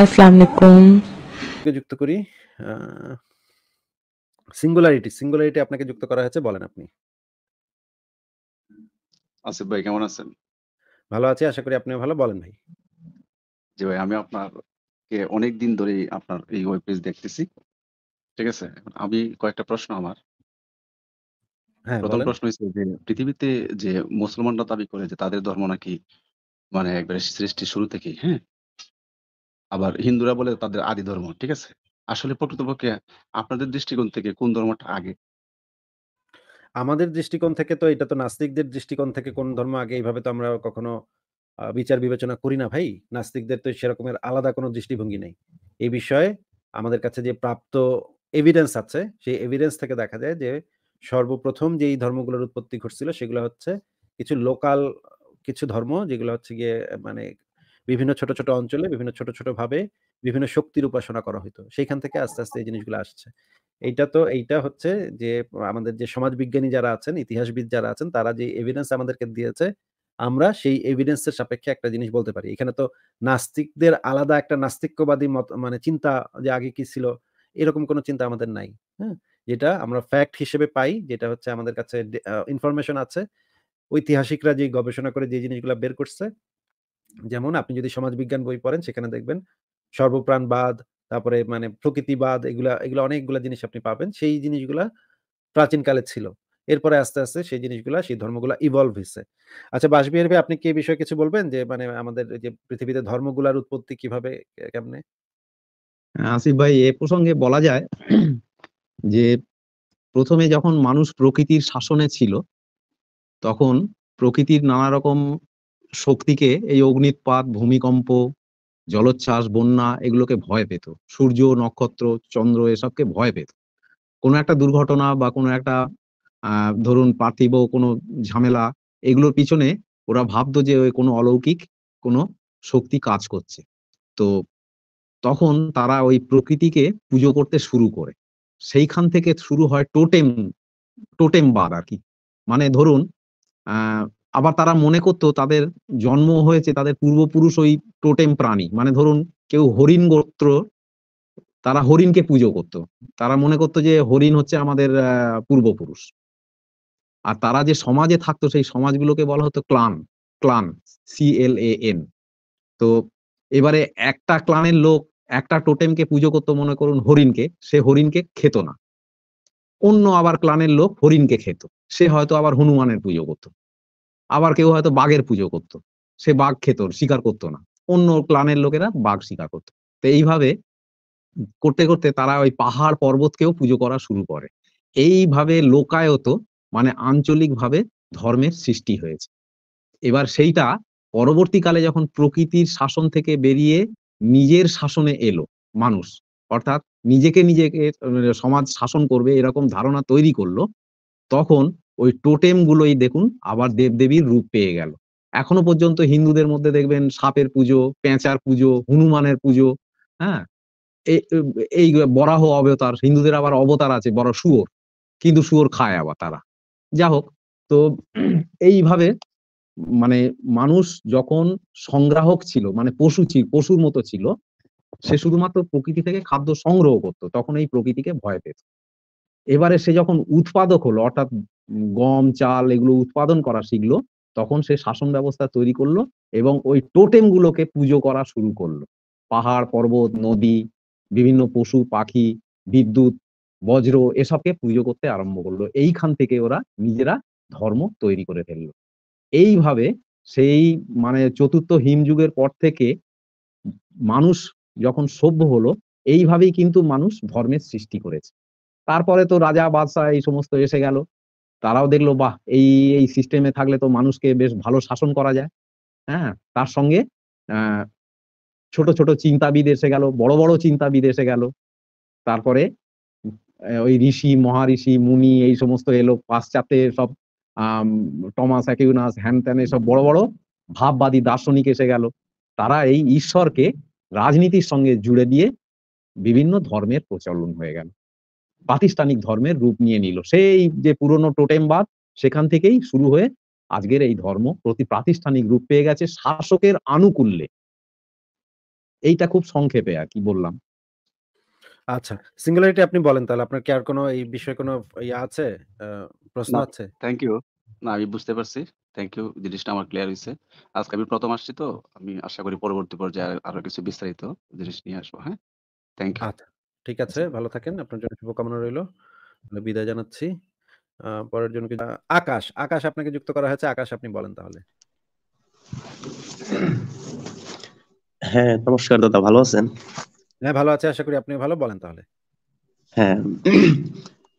আসসালামু আলাইকুম যুক্ত করি সিঙ্গুলারিটি সিঙ্গুলারিটি আপনাকে যুক্ত করা হয়েছে বলেন আপনি আসিফ ভাই কেমন আছেন ভালো আছি আশা করি ভালো বলেন ভাই জি ভাই আমি আপনার কে অনেক দিন ধরে আপনার এই ওয়েব পেজ দেখতেছি ঠিক আছে আমি কয়েকটা প্রশ্ন আমার হ্যাঁ, প্রথম প্রশ্ন হচ্ছে যে পৃথিবীতে যে মুসলমানরা দাবি করে যে তাদের ধর্ম নাকি মানে একবারে সৃষ্টি শুরু থেকেই হ্যাঁ আবার হিন্দুরা বলে তাদের আদি ধর্ম ঠিক আছে আসলে প্রকৃতপক্ষে আপনাদের দৃষ্টিকোণ থেকে কোন ধর্মটা আগে আমাদের দৃষ্টিকোণ থেকে তো এটা তো নাস্তিকদের দৃষ্টিকোণ থেকে কোন ধর্ম আগে এইভাবে তো আমরা কখনো বিচার বিবেচনা করি না ভাই নাস্তিকদের তো সেরকমের আলাদা কোনো দৃষ্টিভঙ্গি নেই এই বিষয়ে আমাদের কাছে যে প্রাপ্ত এভিডেন্স আছে সেই এভিডেন্স থেকে দেখা যায় যে সর্বপ্রথম যে এই ধর্মগুলোর উৎপত্তি ঘটছিল সেগুলো হচ্ছে কিছু লোকাল কিছু ধর্ম যেগুলো হচ্ছে গিয়ে মানে বিভিন্ন ছোট ছোট অঞ্চলে বিভিন্ন ছোট ছোট ভাবে বিভিন্ন শক্তির উপাসনা করা হতো সেইখান থেকে আস্তে আস্তে এই জিনিসগুলো আসছে এইটা তো এইটা হচ্ছে যে আমাদের যে সমাজ বিজ্ঞানী যারা আছেন ইতিহাসবিদ যারা আছেন তারা যে এভিডেন্স আমাদেরকে দিয়েছে আমরা সেই এভিডেন্সের সাপেক্ষে একটা জিনিস বলতে পারি এখানে তো নাস্তিকদের আলাদা একটা নাস্তিক্যবাদী মত মানে চিন্তা যে আগে কি ছিল এরকম কোনো চিন্তা আমাদের নাই হ্যাঁ যেটা আমরা ফ্যাক্ট হিসেবে পাই যেটা হচ্ছে আমাদের কাছে ইনফরমেশন আছে ঐতিহাসিকরা যে গবেষণা করে যে জিনিসগুলো বের করছে যেমন আপনি যদি সমাজ বিজ্ঞান বই পড়েন সেখানে দেখবেন সর্বপ্রাণবাদ তারপরে মানে প্রকৃতিবাদ এগুলা এগুলো অনেকগুলা জিনিস আপনি পাবেন সেই জিনিসগুলা প্রাচীনকালে ছিল এরপরে আস্তে আস্তে সেই জিনিসগুলা সেই ধর্মগুলা ইভলভ হয়েছে আচ্ছা বাসবিহার ভাই আপনি কি বিষয়ে কিছু বলবেন যে মানে আমাদের যে পৃথিবীতে ধর্মগুলার উৎপত্তি কিভাবে কেমনে আসিফ ভাই এ প্রসঙ্গে বলা যায় যে প্রথমে যখন মানুষ প্রকৃতির শাসনে ছিল তখন প্রকৃতির নানা রকম শক্তিকে এই অগ্নিৎপাত ভূমিকম্প জলোচ্ছ্বাস বন্যা এগুলোকে ভয় পেত সূর্য নক্ষত্র চন্দ্র এসবকে ভয় পেত কোনো একটা দুর্ঘটনা বা কোনো একটা ধরুন পার্থিব কোনো ঝামেলা এগুলোর পিছনে ওরা ভাবতো যে ওই কোনো অলৌকিক কোনো শক্তি কাজ করছে তো তখন তারা ওই প্রকৃতিকে পুজো করতে শুরু করে সেইখান থেকে শুরু হয় টোটেম টোটেম বাদ আর কি মানে ধরুন আবার তারা মনে করত তাদের জন্ম হয়েছে তাদের পূর্বপুরুষ ওই টোটেম প্রাণী মানে ধরুন কেউ হরিণ গোত্র তারা হরিণকে পুজো করত তারা মনে করত যে হরিণ হচ্ছে আমাদের পূর্বপুরুষ আর তারা যে সমাজে থাকতো সেই সমাজগুলোকে বলা হতো clan clan C L A N তো এবারে একটা ক্লানের লোক একটা টোটেমকে পুজো করতো মনে করুন হরিণকে সে হরিণকে খেত না অন্য আবার ক্লানের লোক হরিণকে খেত সে হয়তো আবার হনুমানের পুজো করতো আবার কেউ হয়তো বাঘের পুজো করত সে বাঘ খেত শিকার করতো না অন্য ক্লানের লোকেরা বাঘ শিকার করতো তো এইভাবে করতে করতে তারা ওই পাহাড় পর্বতকেও পুজো করা শুরু করে এইভাবে লোকায়ত মানে আঞ্চলিকভাবে ধর্মের সৃষ্টি হয়েছে এবার সেইটা পরবর্তীকালে যখন প্রকৃতির শাসন থেকে বেরিয়ে নিজের শাসনে এলো মানুষ অর্থাৎ নিজেকে নিজেকে মানে সমাজ শাসন করবে এরকম ধারণা তৈরি করলো তখন ওই টোটেম গুলোই দেখুন আবার দেবদেবীর রূপ পেয়ে গেল এখনো পর্যন্ত হিন্দুদের মধ্যে দেখবেন সাপের পুজো পেঁচার পুজো হনুমানের পুজো হ্যাঁ এই বরাহ অবতার হিন্দুদের আবার অবতার আছে বড় শুয়োর কিন্তু শুয়োর খায় আবার তারা যা হোক তো এইভাবে মানে মানুষ যখন সংগ্রাহক ছিল মানে পশু ছিল পশুর মতো ছিল সে শুধুমাত্র প্রকৃতি থেকে খাদ্য সংগ্রহ করত তখন এই প্রকৃতিকে ভয় পেত এবারে সে যখন উৎপাদক হলো অর্থাৎ গম চাল এগুলো উৎপাদন করা শিখলো তখন সে শাসন ব্যবস্থা তৈরি করলো এবং ওই টোটেম গুলোকে পুজো করা শুরু করলো পাহাড় পর্বত নদী বিভিন্ন পশু পাখি বিদ্যুৎ বজ্র এসবকে পুজো করতে আরম্ভ করলো এইখান থেকে ওরা নিজেরা ধর্ম তৈরি করে ফেললো এইভাবে সেই মানে চতুর্থ হিমযুগের পর থেকে মানুষ যখন সভ্য হলো এইভাবেই কিন্তু মানুষ ধর্মের সৃষ্টি করেছে তারপরে তো রাজা বাদশাহ এই সমস্ত এসে গেল তারাও দেখলো বাহ এই এই সিস্টেমে থাকলে তো মানুষকে বেশ ভালো শাসন করা যায় হ্যাঁ তার সঙ্গে ছোট ছোট চিন্তাবিদ এসে গেল বড় বড় চিন্তাবিদ এসে গেল তারপরে ওই ঋষি মহারিষি মুনি এই সমস্ত এলো পাশ্চাত্যে সব টমাস অ্যাকিউনাস ত্যান এসব বড় বড় ভাববাদী দার্শনিক এসে গেল তারা এই ঈশ্বরকে রাজনীতির সঙ্গে জুড়ে দিয়ে বিভিন্ন ধর্মের প্রচলন হয়ে গেল প্রাতিষ্ঠানিক ধর্মের রূপ নিয়ে নিল সেই যে পুরনো টোটেমবাদ সেখান থেকেই শুরু হয়ে আজকের এই ধর্ম প্রতি প্রাতিষ্ঠানিক রূপ পেয়ে গেছে শাসকের আনুকূল্যে এইটা খুব সংক্ষেপে আর কি বললাম আচ্ছা সিঙ্গুলারিটি আপনি বলেন তাহলে আপনার কি আর কোনো এই বিষয়ে কোনো ইয়ে আছে প্রশ্ন আছে থ্যাংক ইউ না আমি বুঝতে পারছি থ্যাংক ইউ জিনিসটা আমার ক্লিয়ার হয়েছে আজকে আমি প্রথম আসছি তো আমি আশা করি পরবর্তী পর্যায়ে আরো কিছু বিস্তারিত জিনিস নিয়ে আসবো হ্যাঁ থ্যাংক ইউ আচ্ছা ঠিক আছে ভালো থাকেন। আপনার জন্য শুভকামনা রইলো। বিদায় জানাচ্ছি। আ পরের জন্য আকাশ, আকাশ আপনাকে যুক্ত করা হয়েছে। আকাশ আপনি বলেন তাহলে। হ্যাঁ, নমস্কার দাদা ভালো আছেন? হ্যাঁ, ভালো আছে আশা করি আপনি ভালো। বলেন তাহলে। হ্যাঁ।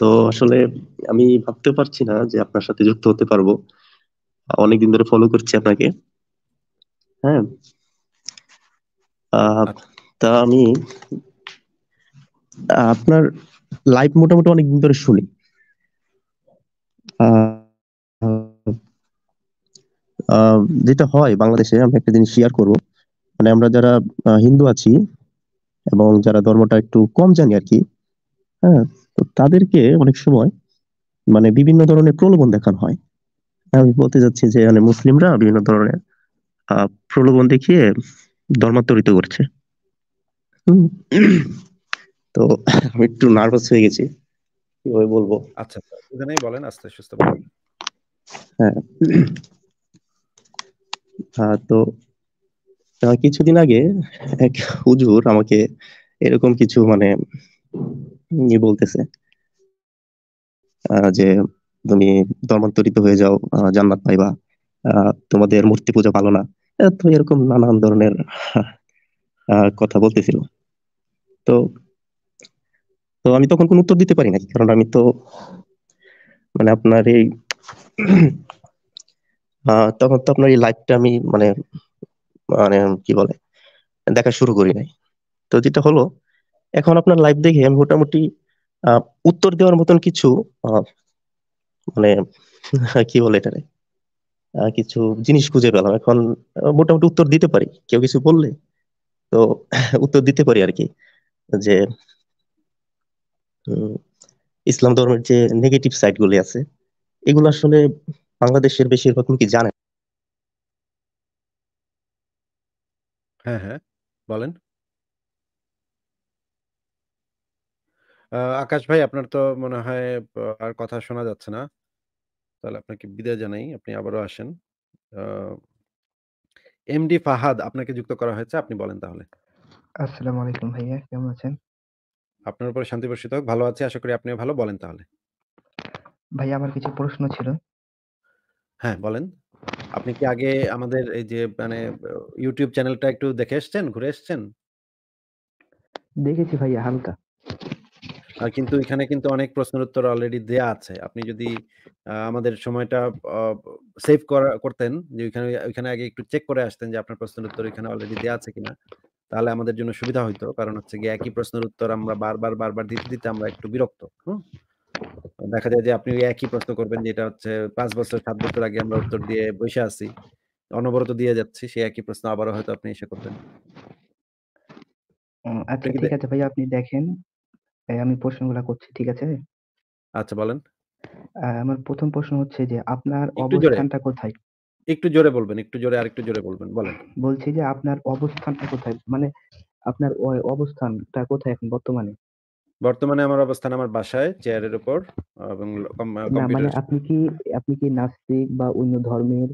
তো আসলে আমি ভাবতে পারছি না যে আপনার সাথে যুক্ত হতে পারবো। অনেকদিন ধরে ফলো করছি আপনাকে। হ্যাঁ? আ আচ্ছা। তা আমি আপনার লাইভ মোটামুটি অনেকদিন ধরে শুনি যেটা হয় বাংলাদেশে আমি একটা জিনিস শেয়ার করব মানে আমরা যারা হিন্দু আছি এবং যারা ধর্মটা একটু কম জানি আর কি হ্যাঁ তো তাদেরকে অনেক সময় মানে বিভিন্ন ধরনের প্রলোভন দেখানো হয় আমি বলতে যাচ্ছি যে মানে মুসলিমরা বিভিন্ন ধরনের প্রলোভন দেখিয়ে ধর্মান্তরিত করছে তো আমি একটু নার্ভাস হয়ে গেছি কিভাবে বলবো আচ্ছা এখানেই বলেন আস্তে সুস্থ হ্যাঁ।, হ্যাঁ তো কিছুদিন আগে এক হুজুর আমাকে এরকম কিছু মানে নিয়ে বলতেছে যে তুমি ধর্মান্তরিত হয়ে যাও জান্নাত পাইবা তোমাদের মূর্তি পূজা ভালো না তো এরকম নানান ধরনের কথা বলতেছিল তো তো আমি তখন কোনো উত্তর দিতে পারি নাকি কারণ আমি তো মানে আপনার এই তখন তো আপনার এই লাইফটা আমি মানে মানে কি বলে দেখা শুরু করি নাই তো যেটা হলো এখন আপনার লাইফ দেখে আমি মোটামুটি উত্তর দেওয়ার মতন কিছু মানে কি বলে এটারে কিছু জিনিস খুঁজে পেলাম এখন মোটামুটি উত্তর দিতে পারি কেউ কিছু বললে তো উত্তর দিতে পারি আর কি যে ইসলাম ধর্মের যে নেগেটিভ সাইডগুলি আছে এগুলো আসলে বাংলাদেশের বেশিরভাগ কি জানেন হ্যাঁ হ্যাঁ বলেন আহ, আকাশ ভাই আপনার তো মনে হয় আর কথা শোনা যাচ্ছে না তাহলে আপনাকে বিদায় জানাই আপনি আবারও আসেন আহ, এমডি ফাহাদ আপনাকে যুক্ত করা হয়েছে আপনি বলেন তাহলে আসসালামু আলাইকুম ভাইয়া কেমন আছেন আপনার উপর শান্তি বর্ষিত হোক ভালো আছি আশা করি আপনিও ভালো বলেন তাহলে ভাই আমার কিছু প্রশ্ন ছিল হ্যাঁ বলেন আপনি কি আগে আমাদের এই যে মানে ইউটিউব চ্যানেলটা একটু দেখে এসছেন ঘুরে এসছেন দেখেছি ভাইয়া হালকা আর কিন্তু এখানে কিন্তু অনেক প্রশ্নের উত্তর অলরেডি দেয়া আছে আপনি যদি আমাদের সময়টা সেভ করতেন যে ওইখানে ওইখানে আগে একটু চেক করে আসতেন যে আপনার প্রশ্নের উত্তর এখানে অলরেডি দেয়া আছে কিনা তাহলে আমাদের জন্য সুবিধা হইতো কারণ হচ্ছে গিয়ে একই প্রশ্নের উত্তর আমরা বারবার বারবার দিতে দিতে আমরা একটু বিরক্ত দেখা যায় যে আপনি একই প্রশ্ন করবেন যেটা হচ্ছে পাঁচ বছর সাত বছর আগে আমরা উত্তর দিয়ে বসে আছি অনবরত দিয়ে যাচ্ছি সেই একই প্রশ্ন আবারও হয়তো আপনি এসে করবেন আচ্ছা ঠিক আছে ভাই আপনি দেখেন আমি প্রশ্নগুলো করছি ঠিক আছে আচ্ছা বলেন আমার প্রথম প্রশ্ন হচ্ছে যে আপনার অবস্থানটা কোথায় একটু জোরে বলবেন একটু জোরে আর একটু জোরে বলবেন বলেন বলছি যে আপনার অবস্থানটা কোথায় মানে আপনার ওই অবস্থানটা কোথায় এখন বর্তমানে বর্তমানে আমার অবস্থান আমার বাসায় চেয়ারের উপর এবং মানে আপনি কি আপনি কি নাস্তিক বা অন্য ধর্মের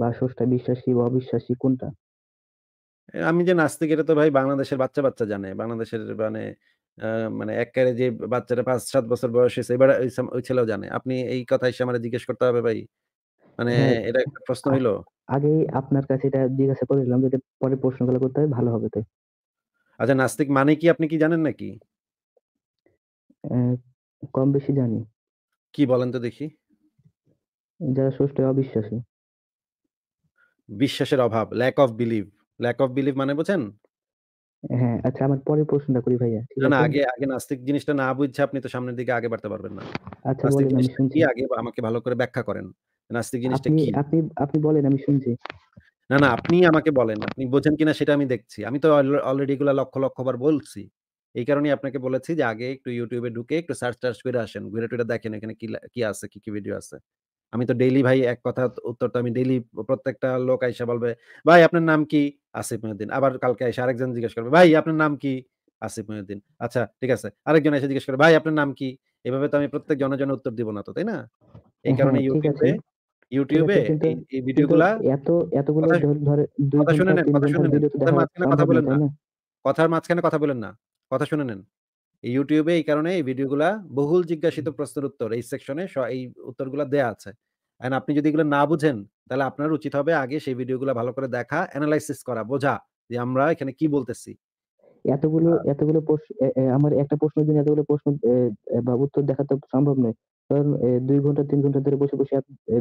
বা সষ্টা বিশ্বাসী বা অবিশ্বাসী কোনটা আমি যে নাস্তিক এটা তো ভাই বাংলাদেশের বাচ্চা বাচ্চা জানে বাংলাদেশের মানে মানে এককারে যে বাচ্চাটা পাঁচ সাত বছর বয়স হয়েছে এবার ওই ছেলেও জানে আপনি এই কথা এসে আমার জিজ্ঞেস করতে হবে ভাই মানে হ্যাঁ। এটা একটা প্রশ্ন আ হইলো? আগেই আপনার কাছে এটা জিজ্ঞাসা করে নিলাম যদি পরে প্রশ্নগুলো করতে হয় ভালো হবে তাই। আচ্ছা নাস্তিক মানে কি আপনি কি জানেন নাকি? কম বেশি জানি। কি বলেন তো দেখি? যারা স্রষ্টায় অবিশ্বাসী। বিশ্বাসের অভাব, lack of believe lack of believe মানে বোঝেন? হ্যাঁ, আচ্ছা আমার পরে প্রশ্নটা করি ভাইয়া, ঠিক না, না, আগে আগে নাস্তিক জিনিসটা না বুঝছে আপনি তো সামনের দিকে আগে বাড়তে পারবেন না। আচ্ছা নাস্তিক বলেন আমি শুনছি। আগে আমাকে ভালো করে ব্যাখ্যা করেন। নাস্তিক জিনিসটা কি আপনি আপনি বলেন আমি শুনছি না না আপনি আমাকে বলেন আপনি বোঝেন কিনা সেটা আমি দেখছি আমি তো অলরেডি গুলো লক্ষ লক্ষ বার বলছি এই কারণে আপনাকে বলেছি যে আগে একটু ইউটিউবে ঢুকে একটু সার্চ টার্চ করে আসেন ঘুরে টুরে দেখেন এখানে কি কি আছে কি কি ভিডিও আছে আমি তো ডেইলি ভাই এক কথা উত্তর তো আমি ডেইলি প্রত্যেকটা লোক আইসা বলবে ভাই আপনার নাম কি আসিফ মহিউদ্দিন আবার কালকে আইসা আরেকজন জিজ্ঞেস করবে ভাই আপনার নাম কি আসিফ মহিউদ্দিন আচ্ছা ঠিক আছে আরেকজন এসে জিজ্ঞেস করবে ভাই আপনার নাম কি এভাবে তো আমি প্রত্যেক জনজন উত্তর দিব না তো তাই না এই হ্যাঁ, কারণে ইউটিউবে ইউটিউবে এই ভিডিওগুলা এত এতগুলো ধরে কথা শুনে নেন কথা শুনে নেন মাঝখানে কথা বলেন না কথার মাঝখানে কথা বলেন না কথা শুনে নেন ইউটিউবে এই কারণে এই ভিডিওগুলা বহুল জিজ্ঞাসিত প্রশ্নের উত্তর এই সেকশনে এই উত্তরগুলা দেয়া আছে এন্ড আপনি যদি এগুলো না বুঝেন তাহলে আপনার উচিত হবে আগে সেই ভিডিওগুলো ভালো করে দেখা অ্যানালাইসিস করা বোঝা যে আমরা এখানে কি বলতেছি এতগুলো এতগুলো আমার একটা প্রশ্নের জন্য এতগুলো প্রশ্ন বা উত্তর দেখা তো সম্ভব নয় কারণ দুই ঘন্টা তিন ঘন্টা ধরে বসে বসে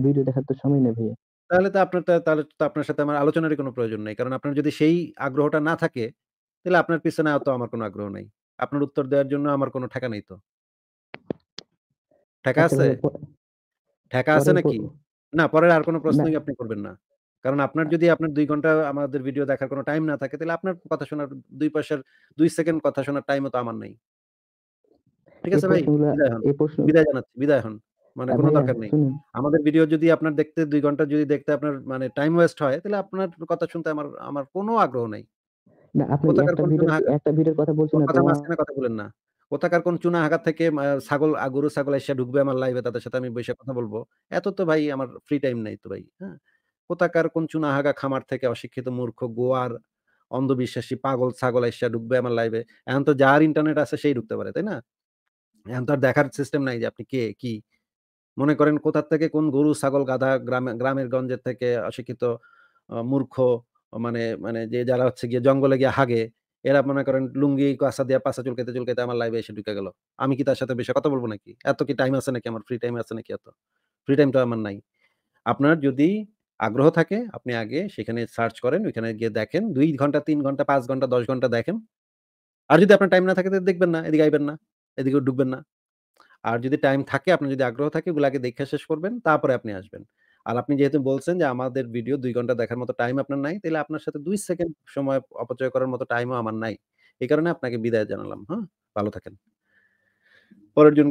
ভিডিও দেখার তো সময় নেই ভাইয়া তাহলে তো আপনার তাহলে তো আপনার সাথে আমার আলোচনারই কোনো প্রয়োজন নেই কারণ আপনার যদি সেই আগ্রহটা না থাকে তাহলে আপনার পিছনে তো আমার কোনো আগ্রহ নাই আপনার উত্তর দেওয়ার জন্য আমার কোনো ঠেকা নেই তো ঠেকা আচ্ছা আছে ঠেকা আছে নাকি না পরের আর কোনো প্রশ্নই আপনি করবেন না কারণ আপনার যদি আপনার দুই ঘন্টা আমাদের ভিডিও দেখার কোনো টাইম না থাকে তাহলে আপনার কথা শোনার দুই পাশের দুই সেকেন্ড কথা শোনার টাইমও তো আমার নেই ঠিক আছে ভাই বিদায় জানাচ্ছি বিদায় হন মানে কোনো দরকার নেই আমাদের ভিডিও যদি আপনার দেখতে দুই ঘন্টা যদি দেখতে আপনার মানে টাইম ওয়েস্ট হয় তাহলে আপনার কথা শুনতে আমার আমার কোনো আগ্রহ নাই না আপনি একটা ভিডিওর কথা বলছেন না কথা বলেন না কোথাকার কোন চুনা হাগার থেকে ছাগল গরু ছাগল এসে ঢুকবে আমার লাইভে তাদের সাথে আমি বসে কথা বলবো এত তো ভাই আমার ফ্রি টাইম নাই তো ভাই হ্যাঁ কোথাকার কোন চুনা হাগা খামার থেকে অশিক্ষিত মূর্খ গোয়ার অন্ধবিশ্বাসী পাগল ছাগল এসে ঢুকবে আমার লাইভে এখন তো যার ইন্টারনেট আছে সেই ঢুকতে পারে তাই না এখন তো আর দেখার সিস্টেম নাই যে আপনি কে কি মনে করেন কোথার থেকে কোন গরু ছাগল গাধা গ্রামে গ্রামের গঞ্জের থেকে অশিক্ষিত মূর্খ মানে মানে যে যারা হচ্ছে গিয়ে জঙ্গলে গিয়ে হাগে এরা মনে করেন লুঙ্গি কাসা দিয়ে পাশা চুলকেতে চুলকেতে আমার লাইভে এসে ঢুকে গেল আমি কি তার সাথে বেশি কথা বলবো নাকি এত কি টাইম আছে নাকি আমার ফ্রি টাইম আছে নাকি এত ফ্রি টাইম তো আমার নাই আপনার যদি আগ্রহ থাকে আপনি আগে সেখানে সার্চ করেন ওইখানে গিয়ে দেখেন দুই ঘন্টা তিন ঘন্টা পাঁচ ঘন্টা দশ ঘন্টা দেখেন আর যদি আপনার টাইম না থাকে দেখবেন না এদিকে আইবেন না এদিকে ডুববেন না আর যদি টাইম থাকে আপনার যদি আগ্রহ থাকে ওগুলাকে দেখে শেষ করবেন তারপরে আপনি আসবেন আর আপনি যেহেতু বলছেন যে আমাদের ভিডিও দুই ঘন্টা দেখার মতো টাইম আপনার নাই তাহলে আপনার সাথে দুই সেকেন্ড সময় অপচয় করার মতো টাইমও আমার নাই এই কারণে আপনাকে বিদায় জানালাম হ্যাঁ ভালো থাকেন পরের জন